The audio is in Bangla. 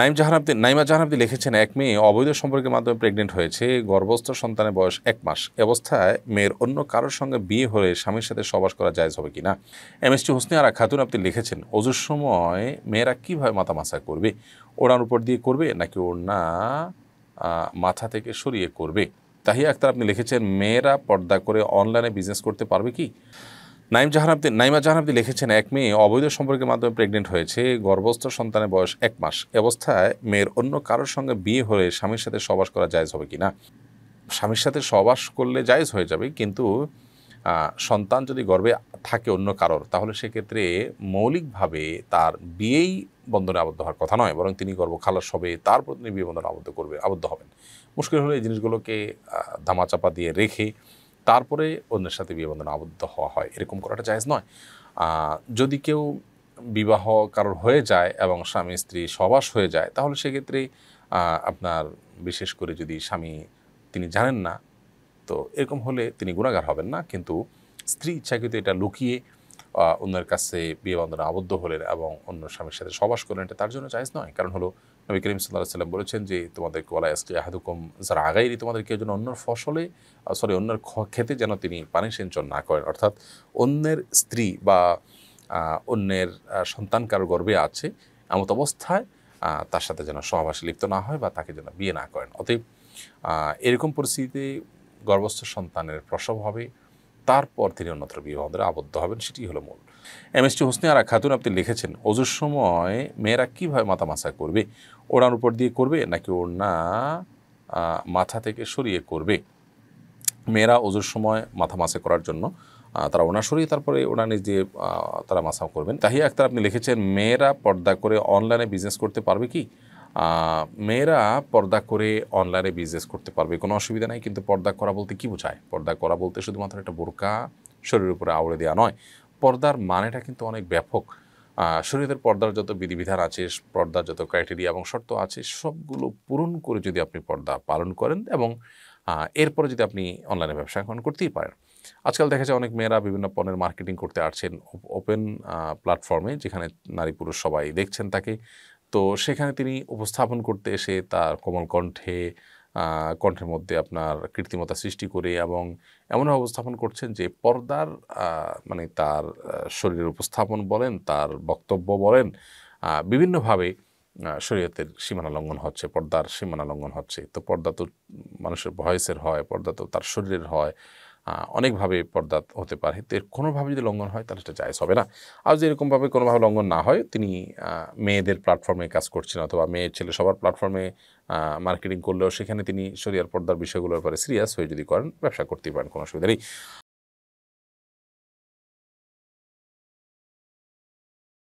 নাইম জাহানাবদি নাইমা জাহানাবদি লিখেছেন এক মেয়ে অবৈধ সম্পর্কের মাধ্যমে প্রেগনেন্ট হয়েছে গর্ভস্থ সন্তানের বয়স এক মাস অবস্থায় মেয়ের অন্য কারোর সঙ্গে বিয়ে হয়ে স্বামীর সাথে সবাস করা যায় হবে কিনা M S T Hosni Ara Khatun আপনি লিখেছেন অজুর সময় মেয়েরা কীভাবে মাথা মাসা করবে ওড়ার উপর দিয়ে করবে নাকি ওড়না মাথা থেকে সরিয়ে করবে তাহিয়া আক্তার আপনি লিখেছেন মেয়েরা পর্দা করে অনলাইনে বিজনেস করতে পারবে কি নাইম জাহানাবদি নাইমা জাহানাবদি লিখেছেন এক মেয়ে অবৈধ সম্পর্কের মাধ্যমে প্রেগনেন্ট হয়েছে গর্ভস্থ সন্তানের বয়স এক মাস অবস্থায় মেয়ের অন্য কারোর সঙ্গে বিয়ে হয়ে স্বামীর সাথে সবাস করা জায়জ হবে কি না স্বামীর সাথে সবাস করলে জায়জ হয়ে যাবে কিন্তু সন্তান যদি গর্বে থাকে অন্য কারোর তাহলে সেক্ষেত্রে মৌলিকভাবে তার বিয়েই বন্ধনে আবদ্ধ হওয়ার কথা নয় বরং তিনি গর্ব খালাস হবে তারপর তিনি বিয়ে বন্ধনে আবদ্ধ করবে আবদ্ধ হবেন মুশকিল হলে এই জিনিসগুলোকে ধামাচাপা দিয়ে রেখে তারপরে অন্যের সাথে বিয়ে আবদ্ধ হওয়া হয় এরকম করাটা জায়জ নয় যদি কেউ বিবাহ কারোর হয়ে যায় এবং স্বামী স্ত্রী সবাস হয়ে যায় তাহলে সেক্ষেত্রে আপনার বিশেষ করে যদি স্বামী তিনি জানেন না তো এরকম হলে তিনি গুণাগার হবেন না কিন্তু স্ত্রী ইচ্ছাকৃত এটা লুকিয়ে অন্যের কাছে বিয়ে বন্ধনে আবদ্ধ হলেন এবং অন্য স্বামীর সাথে সবাস করলেন এটা তার জন্য চাইজ নয় কারণ হলো নবী করিম সাল্লাহ সাল্লাম বলেছেন যে তোমাদের কলা আসকে আহাদুকম যারা আগাইনি তোমাদের কেউ যেন অন্যর ফসলে সরি অন্যের খেতে যেন তিনি পানি সিঞ্চন না করেন অর্থাৎ অন্যের স্ত্রী বা অন্যের সন্তান কারো গর্বে আছে এমত অবস্থায় তার সাথে যেন সহবাসে লিপ্ত না হয় বা তাকে যেন বিয়ে না করেন অতএব এরকম পরিস্থিতিতে গর্ভস্থ সন্তানের প্রসব হবে তারপর তিনি অন্যত্র বিবাহবন্ধনে আবদ্ধ হবেন সেটি হলো মূল এম এস টি হোসনি আর খাতুন আপনি লিখেছেন অজুর সময় মেয়েরা কীভাবে মাথা মাসা করবে ওড়ার উপর দিয়ে করবে নাকি ওড়না মাথা থেকে সরিয়ে করবে মেয়েরা অজুর সময় মাথা মাসে করার জন্য তারা ওনা সরিয়ে তারপরে ওনা নিজ দিয়ে তারা মাসাও করবেন তাহিয়া আক্তার আপনি লিখেছেন মেয়েরা পর্দা করে অনলাইনে বিজনেস করতে পারবে কি মেয়েরা পর্দা করে অনলাইনে বিজনেস করতে পারবে কোনো অসুবিধা নাই কিন্তু পর্দা করা বলতে কি বোঝায় পর্দা করা বলতে শুধুমাত্র একটা বোরকা শরীরের উপরে আউড়ে দেওয়া নয় পর্দার মানেটা কিন্তু অনেক ব্যাপক শরীরের পর্দার যত বিধিবিধান আছে পর্দার যত ক্রাইটেরিয়া এবং শর্ত আছে সবগুলো পূরণ করে যদি আপনি পর্দা পালন করেন এবং এরপরে যদি আপনি অনলাইনে ব্যবসা এখন করতেই পারেন আজকাল দেখা যায় অনেক মেয়েরা বিভিন্ন পণ্যের মার্কেটিং করতে আসছেন ওপেন প্ল্যাটফর্মে যেখানে নারী পুরুষ সবাই দেখছেন তাকে তো সেখানে তিনি উপস্থাপন করতে এসে তার কোমল কণ্ঠে কণ্ঠের মধ্যে আপনার কৃত্রিমতা সৃষ্টি করে এবং এমন উপস্থাপন করছেন যে পর্দার মানে তার শরীরের উপস্থাপন বলেন তার বক্তব্য বলেন বিভিন্নভাবে শরীয়তের সীমানা লঙ্ঘন হচ্ছে পর্দার সীমানা লঙ্ঘন হচ্ছে তো পর্দা তো মানুষের ভয়েসের হয় পর্দা তো তার শরীরের হয় অনেকভাবে পর্দা হতে পারে তো কোনোভাবে যদি লঙ্ঘন হয় তাহলে সেটা জায়জ হবে না আর যদি এরকমভাবে কোনোভাবে লঙ্ঘন না হয় তিনি মেয়েদের প্ল্যাটফর্মে কাজ করছেন অথবা মেয়ে ছেলে সবার প্ল্যাটফর্মে মার্কেটিং করলেও সেখানে তিনি শরিয়ার পর্দার বিষয়গুলোর পরে সিরিয়াস হয়ে যদি করেন ব্যবসা করতেই পারেন কোনো অসুবিধা নেই